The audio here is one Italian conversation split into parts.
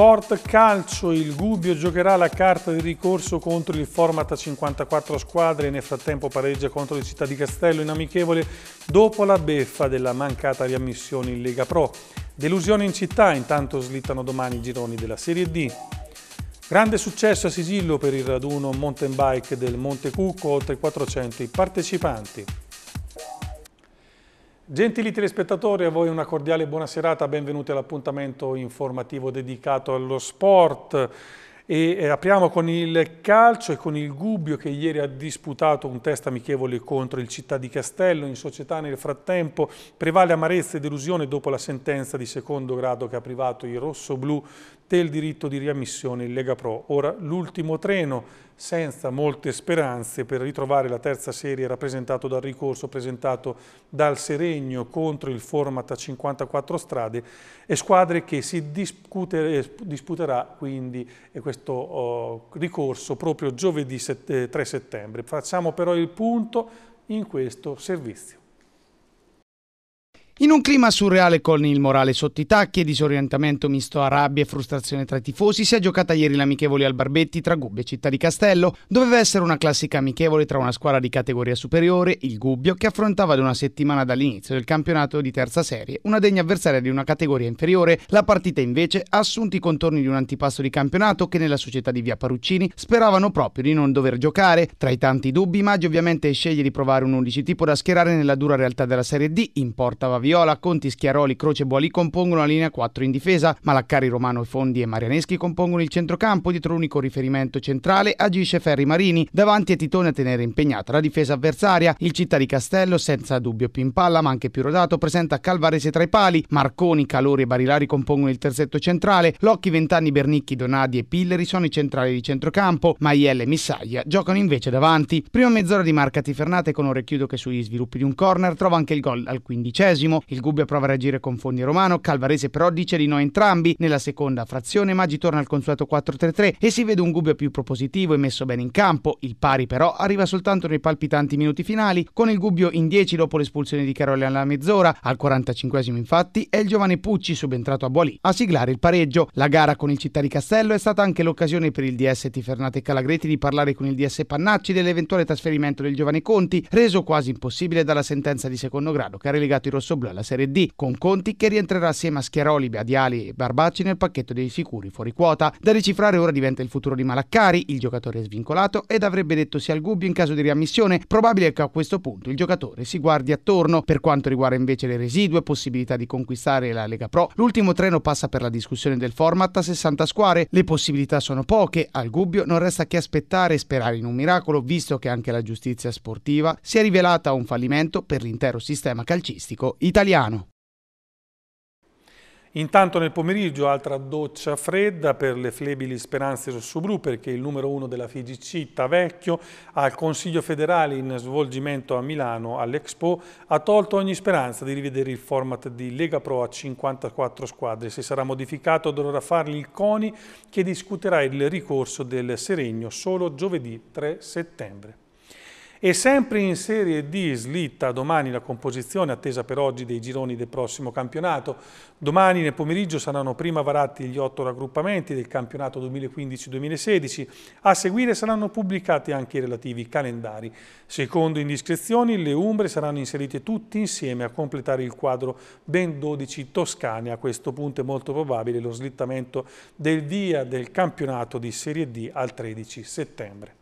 Sport Calcio, il Gubbio giocherà la carta di ricorso contro il format a 54 squadre e nel frattempo pareggia contro il Città di Castello in amichevole dopo la beffa della mancata riammissione in Lega Pro. Delusione in città, intanto slittano domani i gironi della Serie D. Grande successo a Sigillo per il raduno mountain bike del Monte Cucco, oltre 400 i partecipanti. Gentili telespettatori, a voi una cordiale buona serata, benvenuti all'appuntamento informativo dedicato allo sport. E eh, apriamo con il calcio e con il Gubbio che ieri ha disputato un test amichevole contro il Città di Castello in società nel frattempo prevale amarezza e delusione dopo la sentenza di secondo grado che ha privato i rossoblù del diritto di riammissione in Lega Pro. Ora l'ultimo treno, senza molte speranze, per ritrovare la terza serie rappresentato dal ricorso presentato dal Seregno contro il format a 54 strade e squadre che si discute, eh, disputerà quindi eh, questo oh, ricorso proprio giovedì 7, 3 eh, settembre. Facciamo però il punto in questo servizio. In un clima surreale con il morale sotto i tacchi e disorientamento misto a rabbia e frustrazione tra i tifosi, si è giocata ieri l'amichevole al Barbetti tra Gubbio e Città di Castello. Doveva essere una classica amichevole tra una squadra di categoria superiore, il Gubbio, che affrontava da una settimana dall'inizio del campionato di terza serie, una degna avversaria di una categoria inferiore. La partita invece ha assunto i contorni di un antipasto di campionato che nella società di Via Paruccini speravano proprio di non dover giocare. Tra i tanti dubbi, Maggio ovviamente sceglie di provare un 11 tipo da schierare nella dura realtà della Serie D, importava via Viola, Conti, Schiaroli, Croce e Boalì compongono la linea 4 in difesa, Malaccari, Romano, Fondi e Marianeschi compongono il centrocampo, dietro l'unico riferimento centrale agisce Ferri Marini, davanti a Titone a tenere impegnata la difesa avversaria, il Città di Castello senza dubbio più in palla ma anche più rodato presenta Calvarese tra i pali, Marconi, Calori e Barilari compongono il terzetto centrale, Locchi, Ventani, Bernicchi, Donadi e Pilleri sono i centrali di centrocampo, Maielle e Missaglia giocano invece davanti. Prima mezz'ora di marca Tifernate con orecchiudo che sugli sviluppi di un corner trova anche il gol al quindicesimo, il Gubbio prova a reagire con Fondi Romano, Calvarese però dice di no entrambi. Nella seconda frazione Maggi torna al consueto 4-3-3 e si vede un Gubbio più propositivo e messo bene in campo. Il pari però arriva soltanto nei palpitanti minuti finali, con il Gubbio in 10 dopo l'espulsione di Carole alla mezz'ora. Al 45 infatti è il giovane Pucci subentrato a Boalì a siglare il pareggio. La gara con il Città di Castello è stata anche l'occasione per il DS Tifernate Calagreti di parlare con il DS Pannacci dell'eventuale trasferimento del giovane Conti, reso quasi impossibile dalla sentenza di secondo grado che ha relegato i rossoblù alla Serie D, con Conti che rientrerà assieme a Schiaroli, Badiali e Barbacci nel pacchetto dei sicuri fuori quota. Da decifrare ora diventa il futuro di Malaccari, il giocatore è svincolato ed avrebbe detto sì al Gubbio in caso di riammissione. Probabile che a questo punto il giocatore si guardi attorno. Per quanto riguarda invece le residue possibilità di conquistare la Lega Pro, l'ultimo treno passa per la discussione del format a 60 squadre. Le possibilità sono poche, al Gubbio non resta che aspettare e sperare in un miracolo, visto che anche la giustizia sportiva si è rivelata un fallimento per l'intero sistema calcistico italiano italiano. Intanto nel pomeriggio altra doccia fredda per le flebili speranze Rossubru perché il numero uno della FIGC Tavecchio al Consiglio federale in svolgimento a Milano all'Expo ha tolto ogni speranza di rivedere il format di Lega Pro a 54 squadre. Se sarà modificato dovrà farli il CONI che discuterà il ricorso del Seregno solo giovedì 3 settembre. E sempre in Serie D slitta domani la composizione attesa per oggi dei gironi del prossimo campionato. Domani nel pomeriggio saranno prima varati gli otto raggruppamenti del campionato 2015-2016. A seguire saranno pubblicati anche i relativi calendari. Secondo indiscrezioni le Umbre saranno inserite tutti insieme a completare il quadro ben 12 toscane. A questo punto è molto probabile lo slittamento del via del campionato di Serie D al 13 settembre.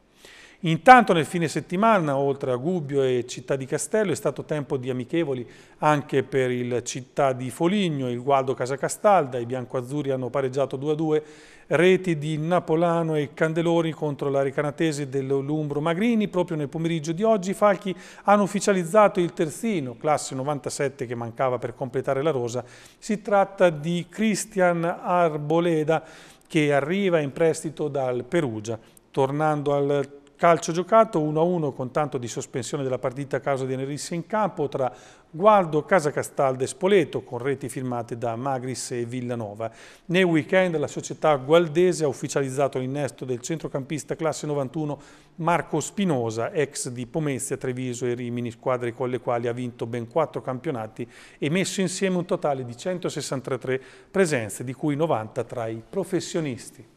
Intanto nel fine settimana, oltre a Gubbio e Città di Castello, è stato tempo di amichevoli anche per il Città di Foligno, il Gualdo Casacastalda, i biancoazzurri hanno pareggiato 2-2, reti di Napolano e Candelori contro la Recanatese dell'Olumbro Magrini, proprio nel pomeriggio di oggi i Falchi hanno ufficializzato il terzino, classe 97 che mancava per completare la rosa, si tratta di Cristian Arboleda che arriva in prestito dal Perugia. Tornando al Calcio giocato 1-1 con tanto di sospensione della partita a causa di Enerissa in campo tra Gualdo, Casa Castalda e Spoleto con reti firmate da Magris e Villanova. Nel weekend la società gualdese ha ufficializzato l'innesto del centrocampista classe 91 Marco Spinosa, ex di Pomezia, Treviso e Rimini, squadre con le quali ha vinto ben quattro campionati e messo insieme un totale di 163 presenze, di cui 90 tra i professionisti.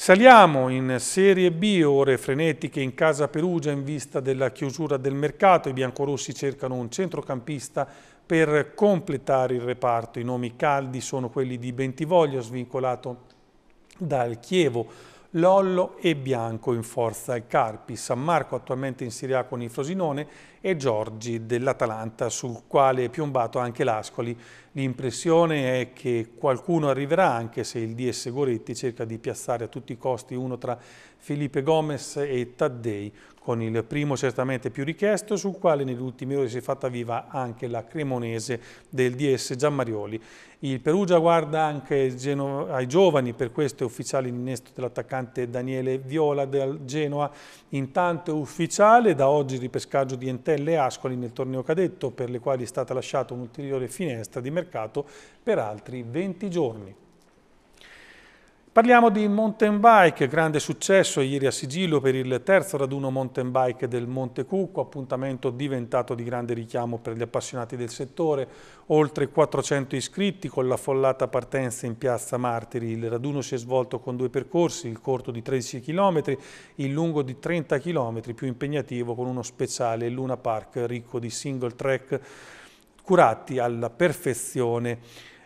Saliamo in Serie B, ore frenetiche in casa Perugia in vista della chiusura del mercato. I biancorossi cercano un centrocampista per completare il reparto. I nomi caldi sono quelli di Bentivoglio, svincolato dal Chievo, Lollo e Bianco in forza al Carpi, San Marco attualmente in Serie A con il Frosinone e Giorgi dell'Atalanta sul quale è piombato anche l'Ascoli. L'impressione è che qualcuno arriverà anche se il DS Goretti cerca di piazzare a tutti i costi uno tra Felipe Gomez e Taddei, con il primo certamente più richiesto sul quale negli ultimi ore si è fatta viva anche la cremonese del DS Giammarioli. Il Perugia guarda anche Geno ai giovani, per questo è ufficiale l'innesto dell'attaccante Daniele Viola del Genoa. Intanto è ufficiale da oggi il ripescaggio di Entelle e Ascoli nel torneo cadetto, per le quali è stata lasciata un'ulteriore finestra di mercato per altri 20 giorni. Parliamo di mountain bike, grande successo ieri a Sigillo per il terzo raduno mountain bike del Monte Cucco, appuntamento diventato di grande richiamo per gli appassionati del settore. Oltre 400 iscritti con l'affollata partenza in Piazza Martiri. Il raduno si è svolto con due percorsi, il corto di 13 km, il lungo di 30 km, più impegnativo con uno speciale Luna Park ricco di single track curati alla perfezione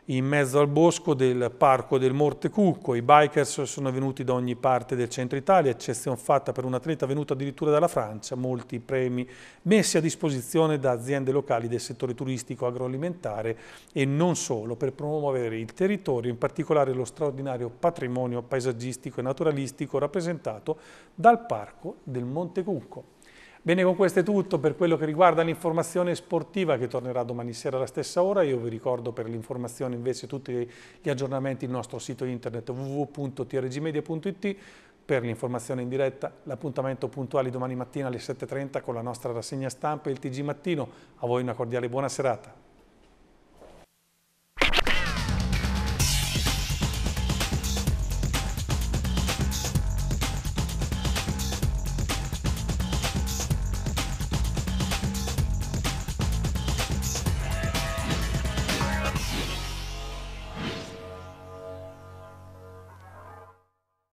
in mezzo al bosco del parco del Morte Cucco. I bikers sono venuti da ogni parte del centro Italia, eccezione fatta per un atleta venuto addirittura dalla Francia, molti premi messi a disposizione da aziende locali del settore turistico, agroalimentare e non solo per promuovere il territorio, in particolare lo straordinario patrimonio paesaggistico e naturalistico rappresentato dal parco del Monte Cucco. Bene, con questo è tutto per quello che riguarda l'informazione sportiva che tornerà domani sera alla stessa ora. Io vi ricordo per l'informazione invece tutti gli aggiornamenti il nostro sito internet www.trgmedia.it per l'informazione in diretta, l'appuntamento puntuale domani mattina alle 7.30 con la nostra rassegna stampa e il TG Mattino. A voi una cordiale buona serata.